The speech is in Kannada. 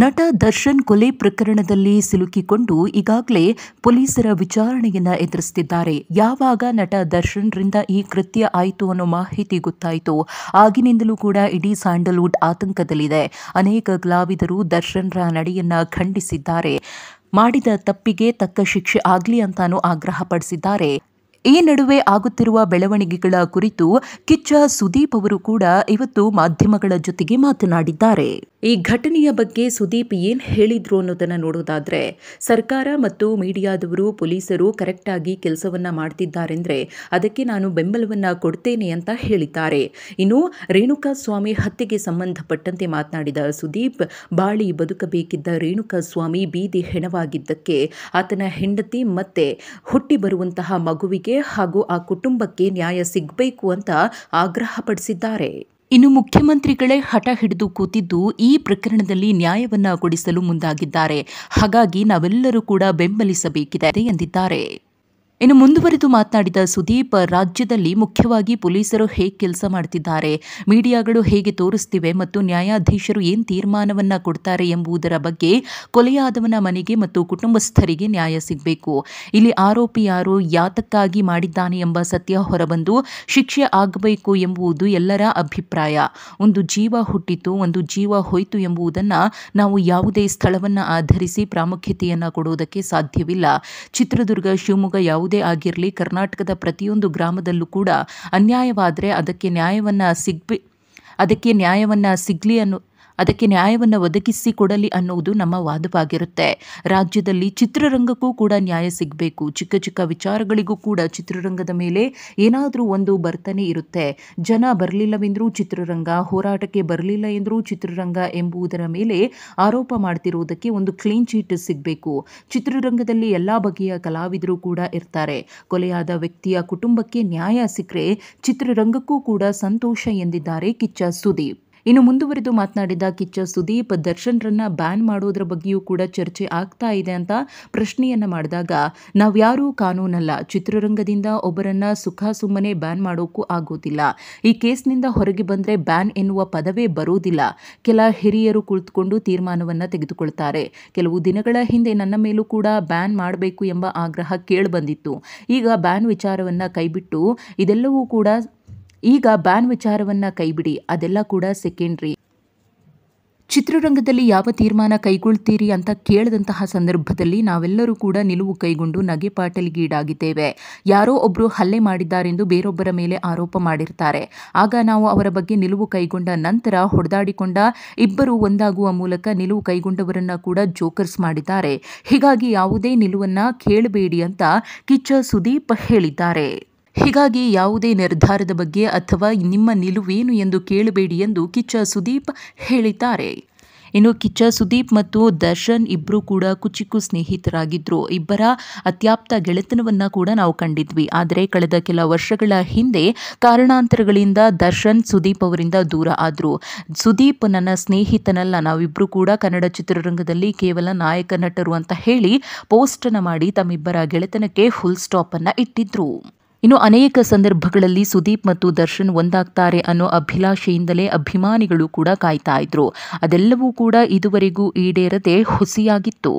ನಟ ದರ್ಶನ್ ಕೊಲೆ ಪ್ರಕರಣದಲ್ಲಿ ಸಿಲುಕಿಕೊಂಡು ಈಗಾಗಲೇ ಪೊಲೀಸರ ವಿಚಾರಣೆಯನ್ನು ಎದುರಿಸುತ್ತಿದ್ದಾರೆ ಯಾವಾಗ ನಟ ದರ್ಶನ್ರಿಂದ ಈ ಕೃತ್ಯ ಆಯಿತು ಅನ್ನೋ ಮಾಹಿತಿ ಗೊತ್ತಾಯಿತು ಆಗಿನಿಂದಲೂ ಕೂಡ ಇಡೀ ಸ್ಯಾಂಡಲ್ವುಡ್ ಆತಂಕದಲ್ಲಿದೆ ಅನೇಕ ದರ್ಶನ್ ದರ್ಶನ್ರ ನಡೆಯನ್ನ ಖಂಡಿಸಿದ್ದಾರೆ ಮಾಡಿದ ತಪ್ಪಿಗೆ ತಕ್ಕ ಶಿಕ್ಷೆ ಆಗಲಿ ಅಂತಾನೂ ಆಗ್ರಹಪಡಿಸಿದ್ದಾರೆ ಈ ನಡುವೆ ಆಗುತ್ತಿರುವ ಬೆಳವಣಿಗೆಗಳ ಕುರಿತು ಕಿಚ್ಚ ಸುದೀಪ್ ಅವರು ಕೂಡ ಇವತ್ತು ಮಾಧ್ಯಮಗಳ ಜೊತೆಗೆ ಮಾತನಾಡಿದ್ದಾರೆ ಈ ಘಟನೆಯ ಬಗ್ಗೆ ಸುದೀಪ್ ಏನು ಹೇಳಿದ್ರು ಅನ್ನೋದನ್ನು ನೋಡೋದಾದರೆ ಸರ್ಕಾರ ಮತ್ತು ಮೀಡಿಯಾದವರು ಪೊಲೀಸರು ಕರೆಕ್ಟಾಗಿ ಕೆಲಸವನ್ನ ಮಾಡ್ತಿದ್ದಾರೆಂದ್ರೆ ಅದಕ್ಕೆ ನಾನು ಬೆಂಬಲವನ್ನ ಕೊಡ್ತೇನೆ ಅಂತ ಹೇಳಿದ್ದಾರೆ ಇನ್ನು ರೇಣುಕಾ ಸ್ವಾಮಿ ಹತ್ಯೆಗೆ ಸಂಬಂಧಪಟ್ಟಂತೆ ಮಾತನಾಡಿದ ಸುದೀಪ್ ಬಾಳಿ ಬದುಕಬೇಕಿದ್ದ ರೇಣುಕಾ ಸ್ವಾಮಿ ಬೀದಿ ಹೆಣವಾಗಿದ್ದಕ್ಕೆ ಆತನ ಹೆಂಡತಿ ಮತ್ತೆ ಹುಟ್ಟಿ ಬರುವಂತಹ ಮಗುವಿಗೆ ಹಾಗೂ ಆ ಕುಟುಂಬಕ್ಕೆ ನ್ಯಾಯ ಸಿಗಬೇಕು ಅಂತ ಆಗ್ರಹಪಡಿಸಿದ್ದಾರೆ ಇನ್ನು ಮುಖ್ಯಮಂತ್ರಿಗಳೇ ಹಠ ಹಿಡಿದು ಕೂತಿದ್ದು ಈ ಪ್ರಕರಣದಲ್ಲಿ ನ್ಯಾಯವನ್ನ ಕೊಡಿಸಲು ಮುಂದಾಗಿದ್ದಾರೆ ಹಾಗಾಗಿ ನಾವೆಲ್ಲರೂ ಕೂಡ ಬೆಂಬಲಿಸಬೇಕಿದೆ ಎಂದಿದ್ದಾರೆ ಇನ್ನು ಮುಂದುವರೆದು ಮಾತನಾಡಿದ ಸುದೀಪ್ ರಾಜ್ಯದಲ್ಲಿ ಮುಖ್ಯವಾಗಿ ಪೊಲೀಸರು ಹೇಗೆ ಕೆಲಸ ಮಾಡ್ತಿದ್ದಾರೆ ಮೀಡಿಯಾಗಳು ಹೇಗೆ ತೋರಿಸ್ತಿವೆ ಮತ್ತು ನ್ಯಾಯಾಧೀಶರು ಏನು ತೀರ್ಮಾನವನ್ನ ಕೊಡ್ತಾರೆ ಎಂಬುದರ ಬಗ್ಗೆ ಕೊಲೆಯಾದವನ ಮನೆಗೆ ಮತ್ತು ಕುಟುಂಬಸ್ಥರಿಗೆ ನ್ಯಾಯ ಸಿಗಬೇಕು ಇಲ್ಲಿ ಆರೋಪಿ ಯಾರು ಯಾತಕ್ಕಾಗಿ ಮಾಡಿದ್ದಾನೆ ಎಂಬ ಸತ್ಯ ಹೊರಬಂದು ಶಿಕ್ಷೆ ಆಗಬೇಕು ಎಂಬುದು ಎಲ್ಲರ ಅಭಿಪ್ರಾಯ ಒಂದು ಜೀವ ಹುಟ್ಟಿತು ಒಂದು ಜೀವ ಹೋಯಿತು ಎಂಬುದನ್ನು ನಾವು ಯಾವುದೇ ಸ್ಥಳವನ್ನು ಆಧರಿಸಿ ಪ್ರಾಮುಖ್ಯತೆಯನ್ನು ಕೊಡುವುದಕ್ಕೆ ಸಾಧ್ಯವಿಲ್ಲ ಚಿತ್ರದುರ್ಗ ಶಿವಮೊಗ್ಗ ಯಾವುದೇ ಯಾವುದೇ ಆಗಿರಲಿ ಕರ್ನಾಟಕದ ಪ್ರತಿಯೊಂದು ಗ್ರಾಮದಲ್ಲೂ ಕೂಡ ಅನ್ಯಾಯವಾದರೆ ಅದಕ್ಕೆ ನ್ಯಾಯವನ್ನ ಸಿಗ್ಬಿ ಅದಕ್ಕೆ ನ್ಯಾಯವನ್ನು ಸಿಗಲಿ ಅನ್ನೋ ಅದಕ್ಕೆ ನ್ಯಾಯವನ್ನು ಕೊಡಲಿ ಅನ್ನುವುದು ನಮ್ಮ ವಾದವಾಗಿರುತ್ತೆ ರಾಜ್ಯದಲ್ಲಿ ಚಿತ್ರರಂಗಕ್ಕೂ ಕೂಡ ನ್ಯಾಯ ಸಿಗಬೇಕು ಚಿಕ್ಕ ಚಿಕ್ಕ ವಿಚಾರಗಳಿಗೂ ಕೂಡ ಚಿತ್ರರಂಗದ ಮೇಲೆ ಏನಾದರೂ ಒಂದು ಬರ್ತನೆ ಇರುತ್ತೆ ಜನ ಬರಲಿಲ್ಲವೆಂದರೂ ಚಿತ್ರರಂಗ ಹೋರಾಟಕ್ಕೆ ಬರಲಿಲ್ಲ ಎಂದರೂ ಚಿತ್ರರಂಗ ಎಂಬುದರ ಮೇಲೆ ಆರೋಪ ಮಾಡ್ತಿರುವುದಕ್ಕೆ ಒಂದು ಕ್ಲೀನ್ ಚೀಟ್ ಸಿಗಬೇಕು ಚಿತ್ರರಂಗದಲ್ಲಿ ಎಲ್ಲ ಬಗೆಯ ಕಲಾವಿದರು ಕೂಡ ಇರ್ತಾರೆ ಕೊಲೆಯಾದ ವ್ಯಕ್ತಿಯ ಕುಟುಂಬಕ್ಕೆ ನ್ಯಾಯ ಸಿಕ್ಕರೆ ಚಿತ್ರರಂಗಕ್ಕೂ ಕೂಡ ಸಂತೋಷ ಎಂದಿದ್ದಾರೆ ಕಿಚ್ಚ ಸುದೀಪ್ ಇನ್ನು ಮುಂದುವರೆದು ಮಾತನಾಡಿದ ಕಿಚ್ಚ ಸುದೀಪ್ ದರ್ಶನ್ರನ್ನ ಬ್ಯಾನ್ ಮಾಡೋದ್ರ ಬಗ್ಗೆಯೂ ಕೂಡ ಚರ್ಚೆ ಆಗ್ತಾ ಇದೆ ಅಂತ ಪ್ರಶ್ನೆಯನ್ನು ಮಾಡಿದಾಗ ನಾವ್ಯಾರೂ ಕಾನೂನಲ್ಲ ಚಿತ್ರರಂಗದಿಂದ ಒಬ್ಬರನ್ನ ಸುಖ ಸುಮ್ಮನೆ ಬ್ಯಾನ್ ಮಾಡೋಕ್ಕೂ ಆಗೋದಿಲ್ಲ ಈ ಕೇಸ್ನಿಂದ ಹೊರಗೆ ಬಂದರೆ ಬ್ಯಾನ್ ಎನ್ನುವ ಪದವೇ ಬರೋದಿಲ್ಲ ಕೆಲ ಹಿರಿಯರು ಕುಳಿತುಕೊಂಡು ತೀರ್ಮಾನವನ್ನು ತೆಗೆದುಕೊಳ್ತಾರೆ ಕೆಲವು ದಿನಗಳ ಹಿಂದೆ ನನ್ನ ಮೇಲೂ ಕೂಡ ಬ್ಯಾನ್ ಮಾಡಬೇಕು ಎಂಬ ಆಗ್ರಹ ಕೇಳಿಬಂದಿತ್ತು ಈಗ ಬ್ಯಾನ್ ವಿಚಾರವನ್ನು ಕೈಬಿಟ್ಟು ಇದೆಲ್ಲವೂ ಕೂಡ ಈಗ ಬ್ಯಾನ್ ವಿಚಾರವನ್ನ ಕೈಬಿಡಿ ಅದೆಲ್ಲ ಕೂಡ ಸೆಕೆಂಡ್ರಿ ಚಿತ್ರರಂಗದಲ್ಲಿ ಯಾವ ತೀರ್ಮಾನ ಕೈಗೊಳ್ತೀರಿ ಅಂತ ಕೇಳದಂತಹ ಸಂದರ್ಭದಲ್ಲಿ ನಾವೆಲ್ಲರೂ ಕೂಡ ನಿಲುವು ಕೈಗೊಂಡು ನಗೆ ಪಾಟಲಿಗೀಡಾಗಿದ್ದೇವೆ ಯಾರೋ ಒಬ್ಬರು ಹಲ್ಲೆ ಮಾಡಿದ್ದಾರೆಂದು ಬೇರೊಬ್ಬರ ಮೇಲೆ ಆರೋಪ ಮಾಡಿರ್ತಾರೆ ಆಗ ನಾವು ಅವರ ಬಗ್ಗೆ ನಿಲುವು ಕೈಗೊಂಡ ನಂತರ ಹೊಡೆದಾಡಿಕೊಂಡ ಇಬ್ಬರು ಒಂದಾಗುವ ಮೂಲಕ ನಿಲುವು ಕೈಗೊಂಡವರನ್ನ ಕೂಡ ಜೋಕರ್ಸ್ ಮಾಡಿದ್ದಾರೆ ಹೀಗಾಗಿ ಯಾವುದೇ ನಿಲುವನ್ನ ಕೇಳಬೇಡಿ ಅಂತ ಕಿಚ್ಚ ಸುದೀಪ್ ಹೇಳಿದ್ದಾರೆ ಹೀಗಾಗಿ ಯಾವುದೇ ನಿರ್ಧಾರದ ಬಗ್ಗೆ ಅಥವಾ ನಿಮ್ಮ ನಿಲುವೇನು ಎಂದು ಕೇಳಬೇಡಿ ಎಂದು ಕಿಚ್ಚ ಸುದೀಪ್ ಹೇಳಿದ್ದಾರೆ ಇನ್ನು ಕಿಚ್ಚ ಸುದೀಪ್ ಮತ್ತು ದರ್ಶನ್ ಇಬ್ಬರು ಕೂಡ ಕುಚಿಕು ಸ್ನೇಹಿತರಾಗಿದ್ದರು ಇಬ್ಬರ ಅತ್ಯಾಪ್ತ ಗೆಳೆತನವನ್ನು ಕೂಡ ನಾವು ಕಂಡಿದ್ವಿ ಆದರೆ ಕಳೆದ ಕೆಲ ವರ್ಷಗಳ ಹಿಂದೆ ಕಾರಣಾಂತರಗಳಿಂದ ದರ್ಶನ್ ಸುದೀಪ್ ಅವರಿಂದ ದೂರ ಆದರು ಸುದೀಪ್ ನನ್ನ ಸ್ನೇಹಿತನಲ್ಲ ನಾವಿಬ್ಬರು ಕೂಡ ಕನ್ನಡ ಚಿತ್ರರಂಗದಲ್ಲಿ ಕೇವಲ ನಾಯಕ ನಟರು ಅಂತ ಹೇಳಿ ಪೋಸ್ಟನ್ನು ಮಾಡಿ ತಮ್ಮಿಬ್ಬರ ಗೆಳೆತನಕ್ಕೆ ಫುಲ್ ಸ್ಟಾಪನ್ನು ಇಟ್ಟಿದ್ರು ಇನ್ನು ಅನೇಕ ಸಂದರ್ಭಗಳಲ್ಲಿ ಸುದೀಪ್ ಮತ್ತು ದರ್ಶನ್ ಒಂದಾಗ್ತಾರೆ ಅನ್ನೋ ಅಭಿಲಾಷೆಯಿಂದಲೇ ಅಭಿಮಾನಿಗಳು ಕೂಡ ಕಾಯ್ತಾ ಇದ್ರು ಅದೆಲ್ಲವೂ ಕೂಡ ಇದುವರೆಗೂ ಈಡೇರದೆ ಹುಸಿಯಾಗಿತ್ತು